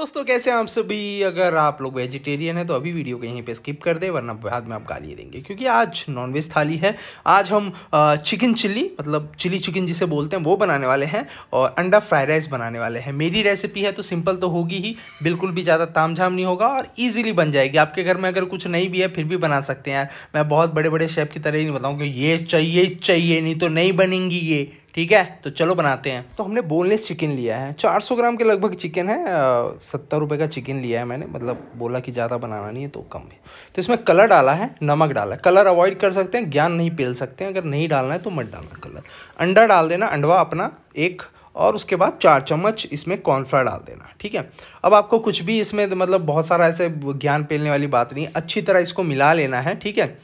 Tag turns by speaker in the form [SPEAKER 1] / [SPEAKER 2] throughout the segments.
[SPEAKER 1] दोस्तों कैसे आप सभी अगर आप लोग वेजिटेरियन हैं तो अभी वीडियो को यहीं पे स्किप कर दे वरना बाद में आप गाली देंगे क्योंकि आज नॉनवेज थाली है आज हम चिकन चिल्ली मतलब चिली चिकन जिसे बोलते हैं वो बनाने वाले हैं और अंडा फ्राई राइस बनाने वाले हैं मेरी रेसिपी है तो सिंपल तो होगी ही बिल्कुल भी ज़्यादा ताम झाम नहीं होगा और ईजिली बन जाएगी आपके घर में अगर कुछ नहीं भी है फिर भी बना सकते हैं मैं बहुत बड़े बड़े शेफ़ की तरह ही नहीं बताऊँ कि ये चाहिए चाहिए नहीं तो नहीं बनेंगी ये ठीक है तो चलो बनाते हैं तो हमने बोनलेस चिकन लिया है 400 ग्राम के लगभग चिकन है सत्तर रुपये का चिकन लिया है मैंने मतलब बोला कि ज़्यादा बनाना नहीं है तो कम है तो इसमें कलर डाला है नमक डाला है कलर अवॉइड कर सकते हैं ज्ञान नहीं पेल सकते हैं अगर नहीं डालना है तो मत डालना कलर अंडा डाल देना अंडवा अपना एक और उसके बाद चार चम्मच इसमें कॉर्नफ्लावर डाल देना ठीक है अब आपको कुछ भी इसमें मतलब बहुत सारा ऐसे ज्ञान पेलने वाली बात नहीं अच्छी तरह इसको मिला लेना है ठीक है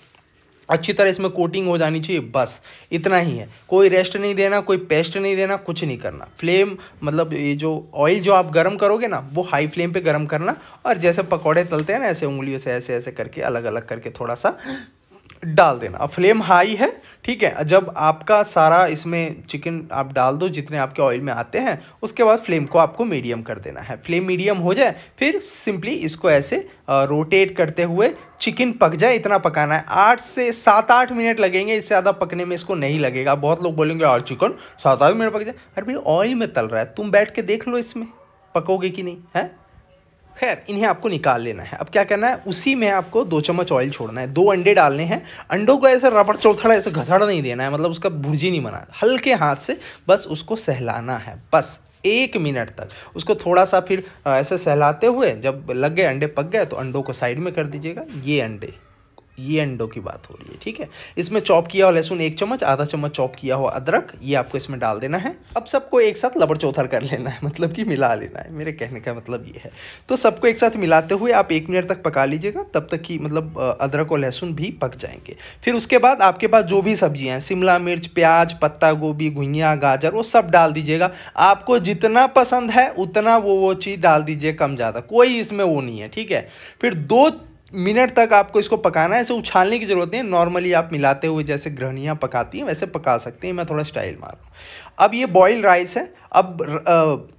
[SPEAKER 1] अच्छी तरह इसमें कोटिंग हो जानी चाहिए बस इतना ही है कोई रेस्ट नहीं देना कोई पेस्ट नहीं देना कुछ नहीं करना फ्लेम मतलब ये जो ऑयल जो आप गर्म करोगे ना वो हाई फ्लेम पे गर्म करना और जैसे पकौड़े तलते हैं ना ऐसे उंगलियों से ऐसे ऐसे करके अलग अलग करके थोड़ा सा डाल देना अब फ्लेम हाई है ठीक है जब आपका सारा इसमें चिकन आप डाल दो जितने आपके ऑयल में आते हैं उसके बाद फ्लेम को आपको मीडियम कर देना है फ्लेम मीडियम हो जाए फिर सिंपली इसको ऐसे रोटेट करते हुए चिकन पक जाए इतना पकाना है आठ से सात आठ मिनट लगेंगे इससे ज़्यादा पकने में इसको नहीं लगेगा बहुत लोग बोलेंगे और चिकन सात आठ मिनट पक जाए अरे भाई ऑयल में तल रहा है तुम बैठ के देख लो इसमें पकोगे कि नहीं है खैर इन्हें आपको निकाल लेना है अब क्या करना है उसी में आपको दो चम्मच ऑयल छोड़ना है दो अंडे डालने हैं अंडों को ऐसे रबड़ चौथड़ा ऐसे घसड़ नहीं देना है मतलब उसका भुर्जी नहीं बना हल्के हाथ से बस उसको सहलाना है बस एक मिनट तक उसको थोड़ा सा फिर ऐसे सहलाते हुए जब लग गए अंडे पक गए तो अंडों को साइड में कर दीजिएगा ये अंडे ये अंडों की बात हो रही है ठीक है इसमें चॉप किया हुआ लहसुन एक चम्मच आधा चम्मच चॉप किया हुआ अदरक ये आपको इसमें डाल देना है अब सबको एक साथ लबर चौथर कर लेना है मतलब कि मिला लेना है मेरे कहने का मतलब ये है तो सबको एक साथ मिलाते हुए आप एक मिनट तक पका लीजिएगा तब तक कि मतलब अदरक और लहसुन भी पक जाएंगे फिर उसके बाद आपके पास जो भी सब्जियाँ हैं शिमला मिर्च प्याज पत्ता गोभी घुइया गाजर वो सब डाल दीजिएगा आपको जितना पसंद है उतना वो वो चीज़ डाल दीजिए कम ज़्यादा कोई इसमें वो नहीं है ठीक है फिर दो मिनट तक आपको इसको पकाना है ऐसे उछालने की ज़रूरत नहीं है नॉर्मली आप मिलाते हुए जैसे ग्रहणियाँ पकाती हैं वैसे पका सकते हैं मैं थोड़ा स्टाइल मार रहा हूँ अब ये बॉयल राइस है अब आ,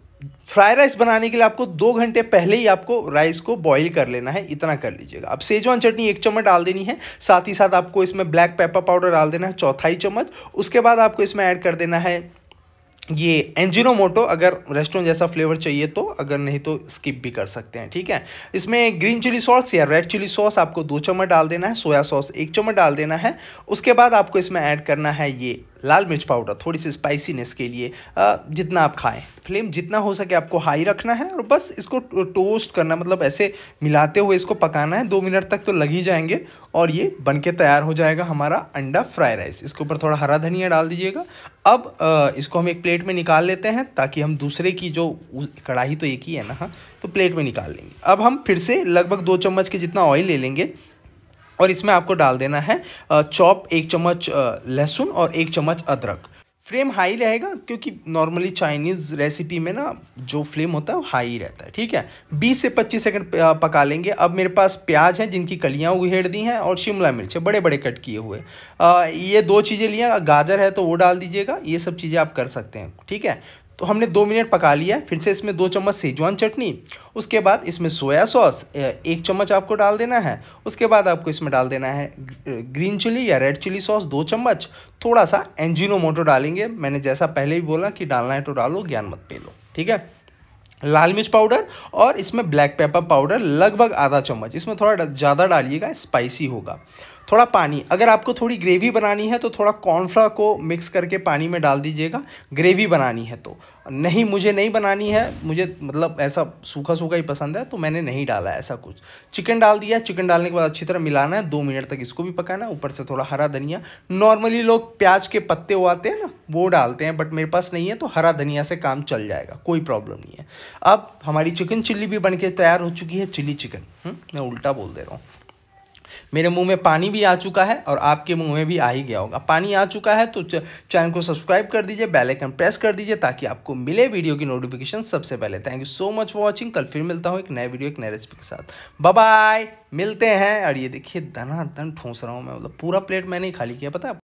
[SPEAKER 1] फ्राई राइस बनाने के लिए आपको दो घंटे पहले ही आपको राइस को बॉईल कर लेना है इतना कर लीजिएगा अब सेजवान चटनी एक चम्मच डाल देनी है साथ ही साथ आपको इसमें ब्लैक पेपर पाउडर डाल देना है चौथाई चम्मच उसके बाद आपको इसमें ऐड कर देना है ये एंजिनोमोटो मोटो अगर रेस्टोरेंट जैसा फ्लेवर चाहिए तो अगर नहीं तो स्किप भी कर सकते हैं ठीक है इसमें ग्रीन चिली सॉस या रेड चिली सॉस आपको दो चम्मच डाल देना है सोया सॉस एक चम्मच डाल देना है उसके बाद आपको इसमें ऐड करना है ये लाल मिर्च पाउडर थोड़ी सी स्पाइसीनेस के लिए जितना आप खाएं फ्लेम जितना हो सके आपको हाई रखना है और बस इसको टोस्ट करना मतलब ऐसे मिलाते हुए इसको पकाना है दो मिनट तक तो लग ही जाएंगे और ये बनके तैयार हो जाएगा हमारा अंडा फ्राई राइस इसके ऊपर थोड़ा हरा धनिया डाल दीजिएगा अब इसको हम एक प्लेट में निकाल लेते हैं ताकि हम दूसरे की जो कढ़ाई तो एक ही है ना हाँ तो प्लेट में निकाल लेंगे अब हम फिर से लगभग दो चम्मच के जितना ऑयल ले लेंगे और इसमें आपको डाल देना है चॉप एक चम्मच लहसुन और एक चम्मच अदरक फ्लेम हाई रहेगा क्योंकि नॉर्मली चाइनीज़ रेसिपी में ना जो फ्लेम होता है वो हाई रहता है ठीक है 20 से 25 सेकंड पका लेंगे अब मेरे पास प्याज है जिनकी कलियाँ उघेड़ दी हैं और शिमला मिर्च बड़े बड़े कट किए हुए आ, ये दो चीज़ें लिया गाजर है तो वो डाल दीजिएगा ये सब चीज़ें आप कर सकते हैं ठीक है तो हमने दो मिनट पका लिया फिर से इसमें दो चम्मच सेजवान चटनी उसके बाद इसमें सोया सॉस एक चम्मच आपको डाल देना है उसके बाद आपको इसमें डाल देना है ग्रीन चिली या रेड चिली सॉस दो चम्मच थोड़ा सा एंजिनो मोटो डालेंगे मैंने जैसा पहले ही बोला कि डालना है तो डालो ज्ञान मत पे लो ठीक है लाल मिर्च पाउडर और इसमें ब्लैक पेपर पाउडर लगभग आधा चम्मच इसमें थोड़ा ज़्यादा डालिएगा स्पाइसी होगा थोड़ा पानी अगर आपको थोड़ी ग्रेवी बनानी है तो थोड़ा कॉर्नफ्लावर को मिक्स करके पानी में डाल दीजिएगा ग्रेवी बनानी है तो नहीं मुझे नहीं बनानी है मुझे मतलब ऐसा सूखा सूखा ही पसंद है तो मैंने नहीं डाला ऐसा कुछ चिकन डाल दिया चिकन डालने के बाद अच्छी तरह मिलाना है दो मिनट तक इसको भी पकाना है ऊपर से थोड़ा हरा धनिया नॉर्मली लोग प्याज के पत्ते वो आते हैं ना वो डालते हैं बट मेरे पास नहीं है तो हरा धनिया से काम चल जाएगा कोई प्रॉब्लम नहीं है अब हमारी चिकन चिल्ली भी बन के तैयार हो चुकी है चिली चिकन हम्म, मैं उल्टा बोल दे रहा हूँ मेरे मुंह में पानी भी आ चुका है और आपके मुंह में भी आ ही गया होगा पानी आ चुका है तो चैनल को सब्सक्राइब कर दीजिए बेल आइकन प्रेस कर दीजिए ताकि आपको मिले वीडियो की नोटिफिकेशन सबसे पहले thank you so much for watching कल फिर मिलता हूँ एक नए वीडियो एक नए रेसिपी के साथ बाय मिलते हैं और ये देखिए दना दन ठूस रहा हूँ मैं मतलब पूरा प्लेट मैंने ही खाली किया पता